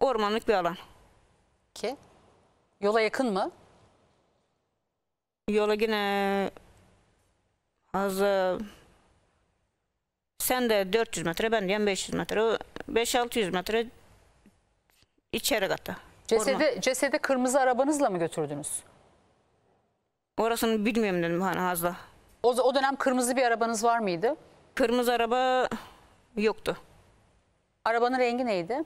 Ormanlık bir alan. Ki yola yakın mı? Yola yine az sen de 400 metre ben de 500 metre 5-600 metre içeri katta. Cesedi, Orman. cesedi kırmızı arabanızla mı götürdünüz? Orasını bilmiyorum dedim hani Hazla. O, o dönem kırmızı bir arabanız var mıydı? Kırmızı araba yoktu. Arabanın rengi neydi?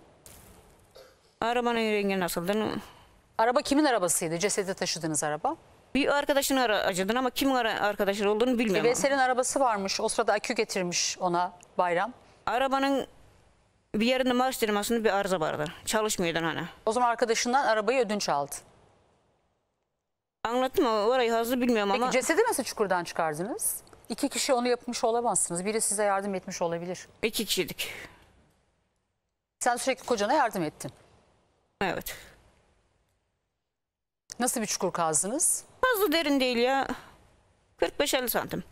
Arabanın rengi nasıldı? Araba kimin arabasıydı? Cesedi taşıdığınız araba? Bir arkadaşın aracıdır ama kimin ara- arkadaşı olduğunu bilmiyorum. Veysel'in arabası varmış. O sırada akü getirmiş ona Bayram. Arabanın bir yerinde marş dinamasında bir arıza vardı. Çalışmıyordu hani. O zaman arkadaşından arabayı ödünç aldı. Anlattım ama orayı hazır bilmiyorum Peki ama cesedi nasıl çukurdan çıkardınız? İki kişi onu yapmış olamazsınız. Biri size yardım etmiş olabilir. İki kişiydik. Sen sürekli kocana yardım ettin. Evet. Nasıl bir çukur kazdınız? Fazla derin değil ya. 45-50 santim.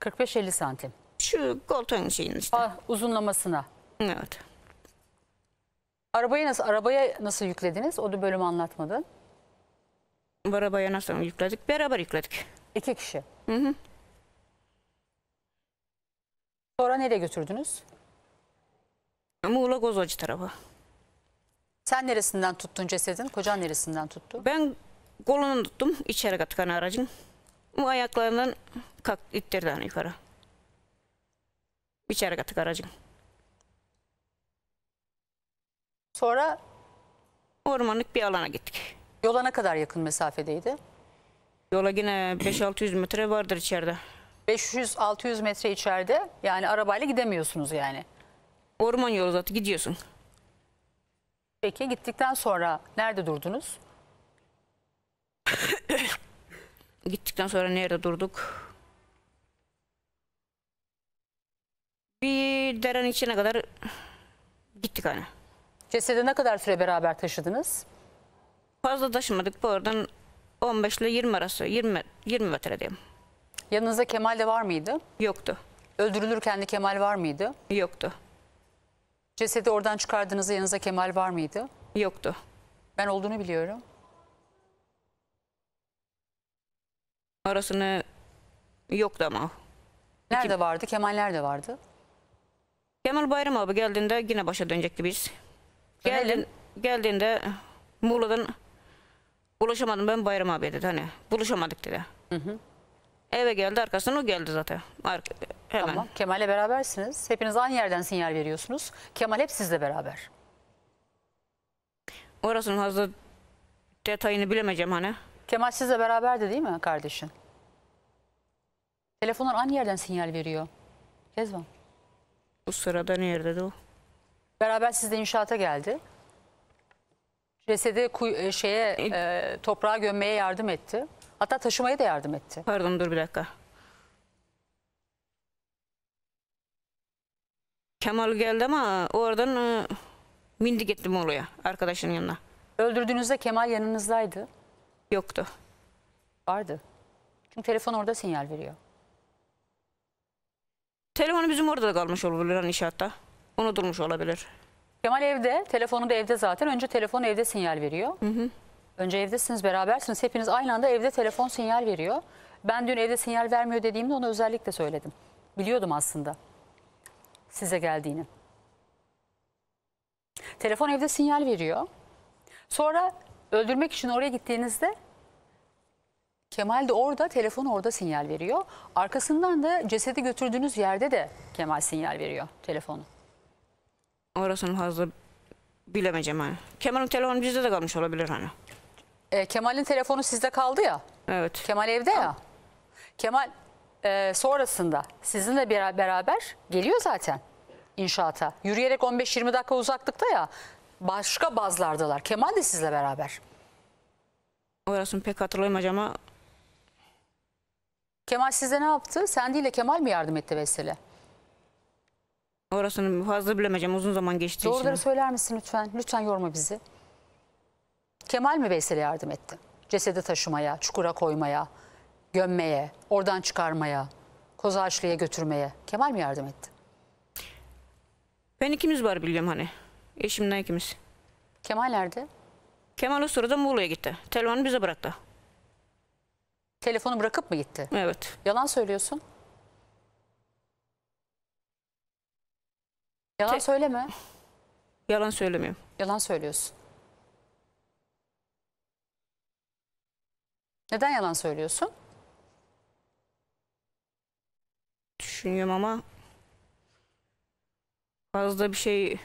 45-50 santim. Şu koltuğun şeyin işte. Ah, uzunlamasına. Evet. Arabayı nasıl arabaya nasıl yüklediniz? O da bölümü anlatmadın. Arabaya nasıl yükledik? Beraber yükledik. İki kişi. Hı hı. Sonra nereye götürdünüz? Muğla Gozacı tarafı. Sen neresinden tuttun cesedin? Kocan neresinden tuttu? Ben kolunu tuttum İçeri katıkan aracın. Bu ayaklarından kalk, ittirdi hani yukarı. İçeri katık aracın. Sonra ormanlık bir alana gittik. Yola ne kadar yakın mesafedeydi? Yola yine 5-600 metre vardır içeride. 500-600 metre içeride yani arabayla gidemiyorsunuz yani. Orman yolu zaten gidiyorsun. Peki gittikten sonra nerede durdunuz? Gittikten sonra nerede durduk? Bir derenin içine kadar gittik hani. Cesedi ne kadar süre beraber taşıdınız? Fazla taşımadık. Bu oradan 15 ile 20 arası, 20, 20 metre diyeyim. Yanınızda Kemal de var mıydı? Yoktu. Öldürülürken de Kemal var mıydı? Yoktu. Cesedi oradan çıkardığınızda yanınıza Kemal var mıydı? Yoktu. Ben olduğunu biliyorum. Orasını yoktu ama. Nerede İki... vardı? Kemal nerede vardı? Kemal Bayram abi geldiğinde yine başa dönecekti biz. Geldin, geldiğinde Muğla'dan ulaşamadım ben Bayram abi dedi hani buluşamadık dedi. Hı hı. Eve geldi arkasından o geldi zaten. Ar Hemen. Tamam. Kemal'le berabersiniz. Hepiniz aynı yerden sinyal veriyorsunuz. Kemal hep sizle beraber. Orasının fazla detayını bilemeyeceğim hani. Kemal sizle beraberdi değil mi kardeşin? Telefonlar aynı yerden sinyal veriyor. Kezban. Bu sırada nerede o? Beraber sizle inşaata geldi. Cesedi e, şeye, e, toprağa gömmeye yardım etti. Hatta taşımaya da yardım etti. Pardon dur bir dakika. Kemal geldi ama oradan e, mindi gittim oraya arkadaşının yanına. Öldürdüğünüzde Kemal yanınızdaydı. Yoktu. Vardı. Çünkü telefon orada sinyal veriyor. Telefonu bizim orada da kalmış olabilir hani inşaatta. durmuş olabilir. Kemal evde, telefonu da evde zaten. Önce telefon evde sinyal veriyor. Hı hı. Önce evdesiniz, berabersiniz. Hepiniz aynı anda evde telefon sinyal veriyor. Ben dün evde sinyal vermiyor dediğimde onu özellikle söyledim. Biliyordum aslında size geldiğini. Telefon evde sinyal veriyor. Sonra öldürmek için oraya gittiğinizde Kemal de orada, telefonu orada sinyal veriyor. Arkasından da cesedi götürdüğünüz yerde de Kemal sinyal veriyor telefonu. Orasını fazla bilemeyeceğim hani. Kemal'in telefonu bizde de kalmış olabilir hani. E, Kemal'in telefonu sizde kaldı ya. Evet. Kemal evde ya. Kemal e, sonrasında sizinle beraber geliyor zaten inşaata. Yürüyerek 15-20 dakika uzaklıkta ya başka bazlardalar. Kemal de sizle beraber. Orasını pek hatırlayamayacağım ama Kemal sizde ne yaptı? Sen değil de Kemal mi yardım etti Vesel'e? orasını fazla bilemeyeceğim. Uzun zaman geçti. için. Doğruları söyler misin lütfen? Lütfen yorma bizi. Kemal mi Veysel'e yardım etti? Cesedi taşımaya, çukura koymaya, gömmeye, oradan çıkarmaya, Kozaçlı'ya götürmeye Kemal mi yardım etti? Ben ikimiz var biliyorum hani. Eşimden ikimiz. Kemal nerede? Kemal o sırada Muğla'ya gitti. Telefonu bize bıraktı. Telefonu bırakıp mı gitti? Evet. Yalan söylüyorsun. Yalan Te- söyleme. Yalan söylemiyorum. Yalan söylüyorsun. Neden yalan söylüyorsun? düşünüyorum ama fazla bir şey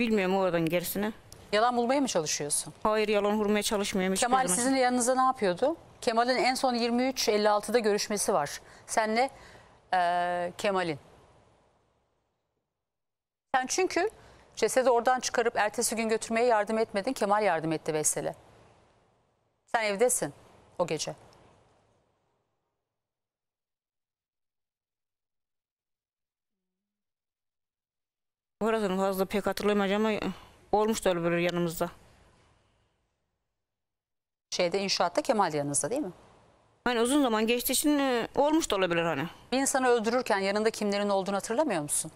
bilmiyorum oradan gerisini. Yalan bulmaya mı çalışıyorsun? Hayır yalan vurmaya çalışmıyorum. Kemal zaman. sizin yanınıza ne yapıyordu? Kemal'in en son 23-56'da görüşmesi var. Senle eee Kemal'in. Sen çünkü cesedi oradan çıkarıp ertesi gün götürmeye yardım etmedin. Kemal yardım etti Vesele. Sen evdesin o gece. Orasını fazla pek hatırlayamayacağım ama olmuş öyle böyle yanımızda. Şeyde inşaatta Kemal yanınızda değil mi? Yani uzun zaman geçtiği için olmuş da olabilir hani. Bir insanı öldürürken yanında kimlerin olduğunu hatırlamıyor musun?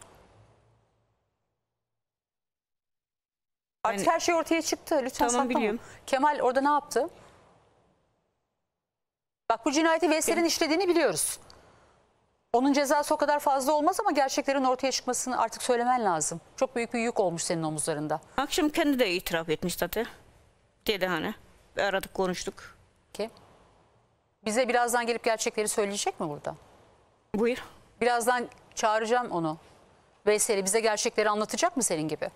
Artık Yani- her şey ortaya çıktı. Lütfen Tamam, biliyorum. Kemal orada ne yaptı? Bak bu cinayeti Veysel'in işlediğini biliyoruz. Onun cezası o kadar fazla olmaz ama gerçeklerin ortaya çıkmasını artık söylemen lazım. Çok büyük bir yük olmuş senin omuzlarında. Akşam kendi de itiraf etmiş zaten. Dedi hani. Aradık konuştuk. Ki? Bize birazdan gelip gerçekleri söyleyecek mi burada? Buyur. Birazdan çağıracağım onu. Veysel'i bize gerçekleri anlatacak mı senin gibi?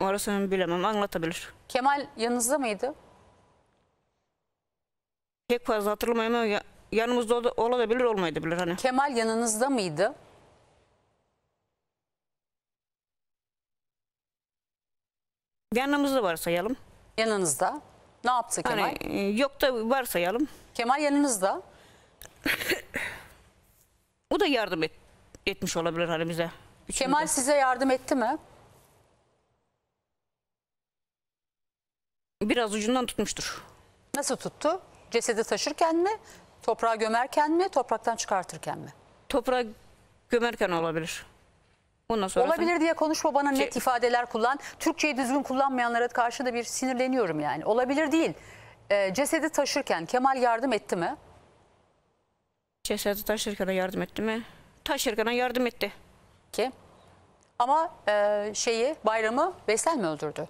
Orasını bilemem anlatabilir. Kemal yanınızda mıydı? Pek fazla hatırlamıyorum ama ya, yanımızda ol- olabilir olmayabilir hani. Kemal yanınızda mıydı? Yanımızda varsayalım. Yanınızda. Ne yaptı hani, Kemal? Hani yok da varsayalım. Kemal yanınızda. O da yardım et- etmiş olabilir hani bize. Üçümüze. Kemal size yardım etti mi? biraz ucundan tutmuştur. Nasıl tuttu? Cesedi taşırken mi Toprağa gömerken mi, topraktan çıkartırken mi? Toprağa gömerken olabilir. Ondan sonra Olabilir diye konuşma bana net Şey- ifadeler kullan. Türkçeyi düzgün kullanmayanlara karşı da bir sinirleniyorum yani. Olabilir değil. Ee, cesedi taşırken Kemal yardım etti mi? cesedi taşırken yardım etti mi? Taşırken yardım etti. Ki. Ama e, şeyi bayramı Veysel mi öldürdü?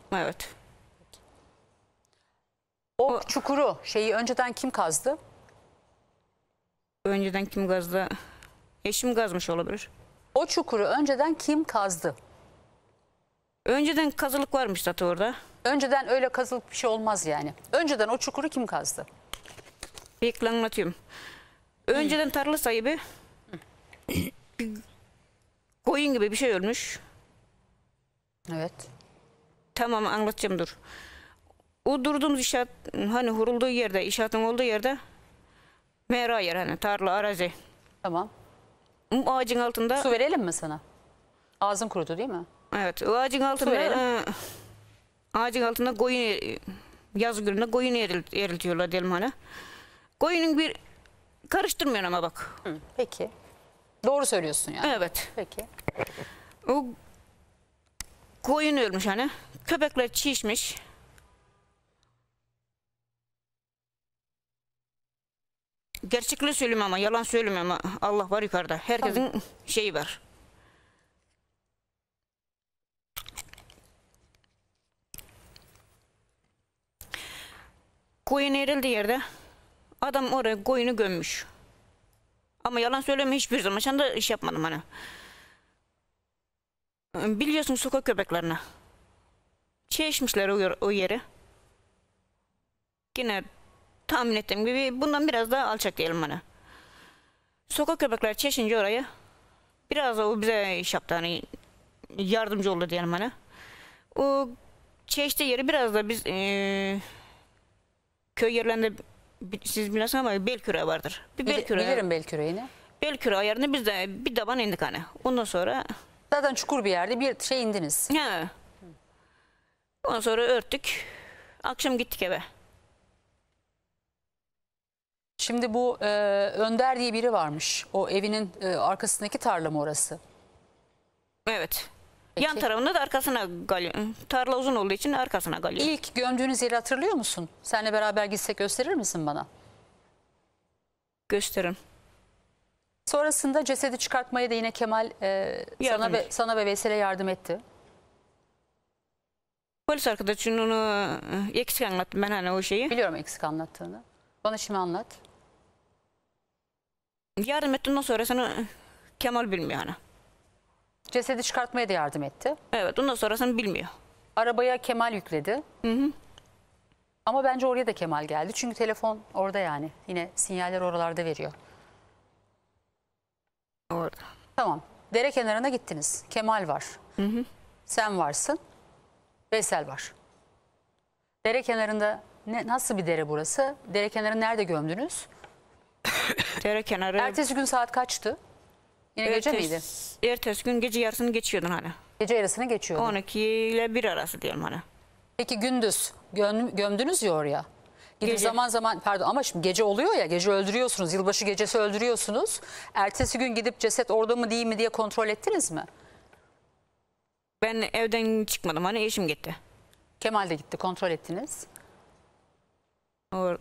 O O- çukuru şeyi önceden kim kazdı? Önceden kim kazdı? Eşim kazmış olabilir. O çukuru önceden kim kazdı? Önceden kazılık varmış zaten orada. Önceden öyle kazılık bir şey olmaz yani. Önceden o çukuru kim kazdı? Bekle anlatayım. Önceden tarla sahibi koyun gibi bir şey ölmüş. Evet. Tamam anlatacağım dur. O durduğumuz inşaat hani hurulduğu yerde, inşaatın olduğu yerde Mera yer hani tarla, arazi. Tamam. ağacın altında... Su verelim mi sana? Ağzın kurudu değil mi? Evet. ağacın altında... E, ağacın altında koyun... E, yaz gününde koyun erilt, eriltiyorlar diyelim hani. Koyunun bir... Karıştırmıyor ama bak. peki. Doğru söylüyorsun yani. Evet. Peki. O koyun ölmüş hani. Köpekler çişmiş. Gerçekleri söylüyorum ama yalan söylemiyorum ama Allah var yukarıda. Herkesin Tabii. şeyi var. Koyun erildi yerde. Adam oraya koyunu gömmüş. Ama yalan söyleme hiçbir zaman. Sen de iş yapmadım hani. Biliyorsun sokak köpeklerine. Çeşmişler o, o yeri. Yine tahmin ettiğim gibi bundan biraz daha alçak diyelim bana. Sokak köpekler çeşince orayı biraz da o bize iş yaptı hani yardımcı oldu diyelim bana. O çeşitli yeri biraz da biz e, köy yerlerinde siz bilirsiniz ama bel küreği vardır. Bir bel küreği. Bilirim bel küreğini. Bel küreği ayarını biz de bir daban indik hani. Ondan sonra. Zaten çukur bir yerde bir şey indiniz. He. Ondan sonra örttük. Akşam gittik eve. Şimdi bu e, Önder diye biri varmış. O evinin e, arkasındaki tarla mı orası? Evet. Peki. Yan tarafında da arkasına galyon. Tarla uzun olduğu için arkasına galyon. İlk gömdüğünüz yeri hatırlıyor musun? Seninle beraber gitsek gösterir misin bana? Gösterin. Sonrasında cesedi çıkartmaya da yine Kemal e, sana, ve, sana ve Vesel'e yardım etti. Polis arkadaşın onu e, eksik anlattı ben hani o şeyi. Biliyorum eksik anlattığını. Bana şimdi anlat yardım etti ondan sonrasını Kemal bilmiyor hani. Cesedi çıkartmaya da yardım etti. Evet ondan sonrasını bilmiyor. Arabaya Kemal yükledi. Hı hı. Ama bence oraya da Kemal geldi. Çünkü telefon orada yani. Yine sinyaller oralarda veriyor. Orada. Tamam. Dere kenarına gittiniz. Kemal var. Hı hı. Sen varsın. Veysel var. Dere kenarında ne, nasıl bir dere burası? Dere kenarını nerede gömdünüz? Tere kenarı. Ertesi gün saat kaçtı? Yine ertesi, gece miydi? Ertesi gün gece yarısını geçiyordun hani. Gece yarısını geçiyordun. 12 ile 1 arası diyelim hani. Peki gündüz göm, gömdünüz ya oraya. Gidip gece. zaman zaman pardon ama şimdi gece oluyor ya gece öldürüyorsunuz. Yılbaşı gecesi öldürüyorsunuz. Ertesi gün gidip ceset orada mı değil mi diye kontrol ettiniz mi? Ben evden çıkmadım hani eşim gitti. Kemal de gitti kontrol ettiniz. Or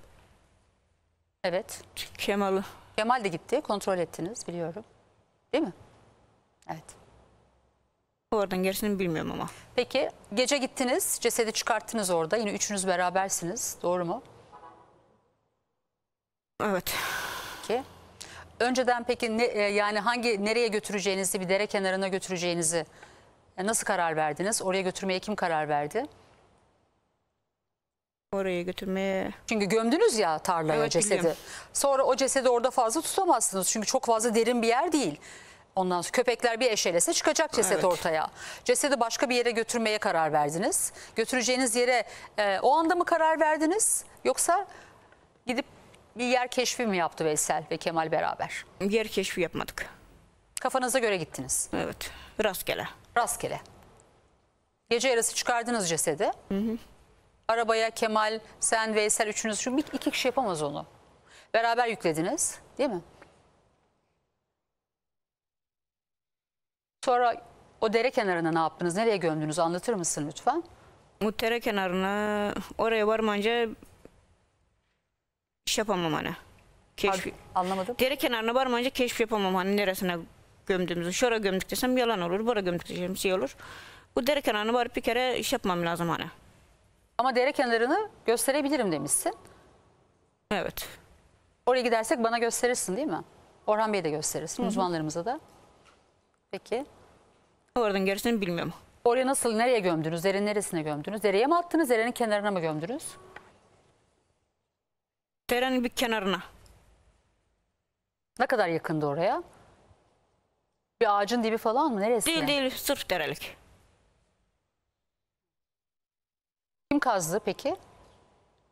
evet. Kemal'ı Kemal de gitti. Kontrol ettiniz biliyorum. Değil mi? Evet. Oradan gerisini bilmiyorum ama. Peki gece gittiniz. Cesedi çıkarttınız orada. Yine üçünüz berabersiniz. Doğru mu? Evet. Peki. Önceden peki ne, e, yani hangi nereye götüreceğinizi bir dere kenarına götüreceğinizi e, nasıl karar verdiniz? Oraya götürmeye kim karar verdi? Oraya götürmeye... Çünkü gömdünüz ya tarlaya Evet, cesedi. biliyorum. Sonra o cesedi orada fazla tutamazsınız. Çünkü çok fazla derin bir yer değil. Ondan sonra köpekler bir eşelese çıkacak ceset Evet. ortaya. Cesedi başka bir yere götürmeye karar verdiniz. Götüreceğiniz yere e, o anda mı karar verdiniz? Yoksa gidip bir yer keşfi mi yaptı Veysel ve Kemal beraber? Yer keşfi yapmadık. Kafanıza göre gittiniz. Evet. Rastgele. Rastgele. Gece yarısı çıkardınız cesedi arabaya Kemal, sen, Veysel üçünüz çünkü iki kişi yapamaz onu. Beraber yüklediniz değil mi? Sonra o dere kenarına ne yaptınız? Nereye gömdünüz? Anlatır mısın lütfen? Bu dere kenarına oraya varmanca iş yapamam hani. Keşf... anlamadım. Dere kenarına varmanca keşf yapamam hani neresine gömdüğümüzü. Şuraya gömdük desem yalan olur. Buraya gömdük desem şey olur. Bu dere kenarına varıp bir kere iş yapmam lazım hani. Ama dere kenarını gösterebilirim demişsin. Evet. Oraya gidersek bana gösterirsin değil mi? Orhan Bey de gösterirsin, Hı -hı. uzmanlarımıza da. Peki. Oradan gerisini bilmiyorum. Oraya nasıl, nereye gömdünüz? Derenin neresine gömdünüz? Dereye mi attınız, derenin kenarına mı gömdünüz? Derenin bir kenarına. Ne kadar yakındı oraya? Bir ağacın dibi falan mı? Neresine? Değil değil, sırf derelik. Kim kazdı peki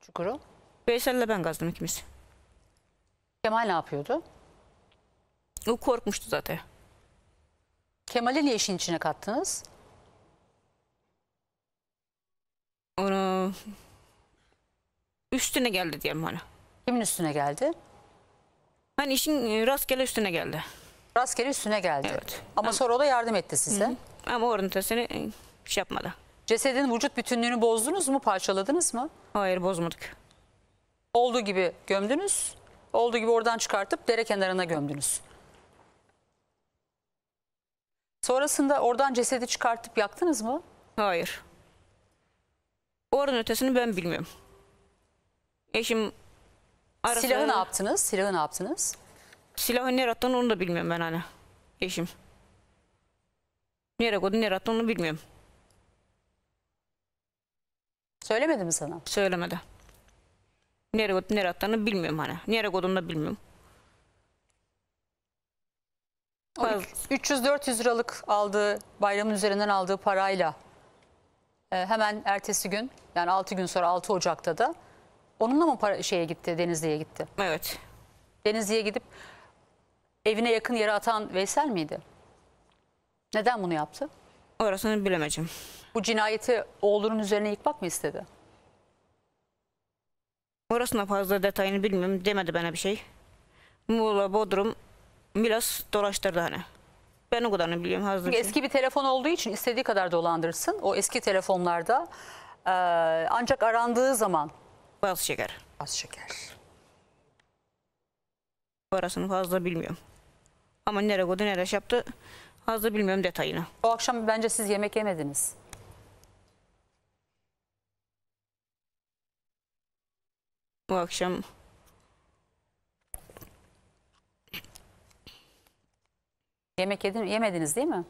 çukuru? ile ben kazdım ikimiz. Kemal ne yapıyordu? O korkmuştu zaten. Kemal'i niye işin içine kattınız? Onu üstüne geldi diyelim hani. Kimin üstüne geldi? Hani işin e, rastgele üstüne geldi. Rastgele üstüne geldi. Evet. Ama, Ama sonra o da yardım etti size. Hı. Ama orada seni e, şey yapmadı. Cesedin vücut bütünlüğünü bozdunuz mu, parçaladınız mı? Hayır bozmadık. Olduğu gibi gömdünüz, olduğu gibi oradan çıkartıp dere kenarına gömdünüz. Sonrasında oradan cesedi çıkartıp yaktınız mı? Hayır. Oranın ötesini ben bilmiyorum. Eşim arası... Silahı ne yaptınız? Silahı ne yaptınız? Silahı nereye attığını onu da bilmiyorum ben hani. Eşim. Nereye koydu nereye attığını onu bilmiyorum. Söylemedi mi sana? Söylemedi. Nereye, nereye attığını bilmiyorum hani. Nereye koyduğunu da bilmiyorum. 300-400 liralık aldığı, bayramın üzerinden aldığı parayla e, hemen ertesi gün yani 6 gün sonra 6 Ocak'ta da onunla mı para, şeye gitti, Denizli'ye gitti? Evet. Denizli'ye gidip evine yakın yere atan Veysel miydi? Neden bunu yaptı? Orasını bilemeyeceğim. Bu cinayeti oğlunun üzerine yıkmak mı istedi? Orasına fazla detayını bilmiyorum. Demedi bana bir şey. Muğla, Bodrum, Milas dolaştırdı hani. Ben o kadarını biliyorum. Hazır Çünkü şey. eski bir telefon olduğu için istediği kadar dolandırsın. O eski telefonlarda e, ancak arandığı zaman. Az şeker. Az şeker. Orasını fazla bilmiyorum. Ama nereye koydu, nereye şey yaptı Hazır bilmiyorum detayını. O akşam bence siz yemek yemediniz. Bu akşam Yemek yedin, yemediniz değil mi?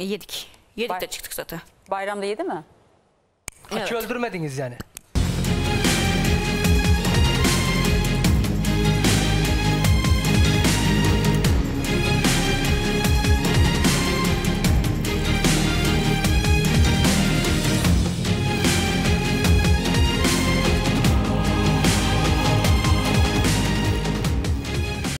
yedik. Yedik Bay- de çıktık zaten. Bayramda yedi mi? Hiç Evet. öldürmediniz yani.